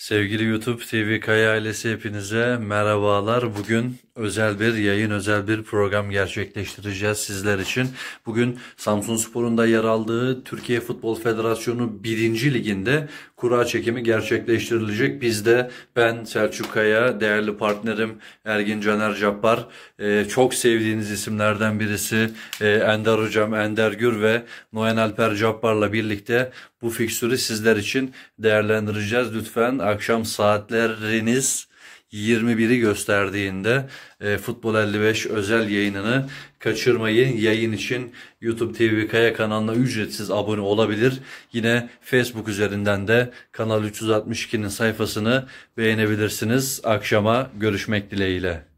Sevgili YouTube TV Kaya ailesi hepinize merhabalar. Bugün özel bir yayın, özel bir program gerçekleştireceğiz sizler için. Bugün Samsun Spor'un da yer aldığı Türkiye Futbol Federasyonu 1. Liginde kura çekimi gerçekleştirilecek. Biz de ben Selçuk Kaya, değerli partnerim Ergin Caner Cappar, e, çok sevdiğiniz isimlerden birisi e, Ender Hocam, Ender Gür ve Noyan Alper Cappar'la birlikte bu fikstürü sizler için değerlendireceğiz. Lütfen akşam saatleriniz 21'i gösterdiğinde e, Futbol 55 özel yayınını kaçırmayın. Yayın için YouTube TV Kaya kanalına ücretsiz abone olabilir. Yine Facebook üzerinden de Kanal 362'nin sayfasını beğenebilirsiniz. Akşama görüşmek dileğiyle.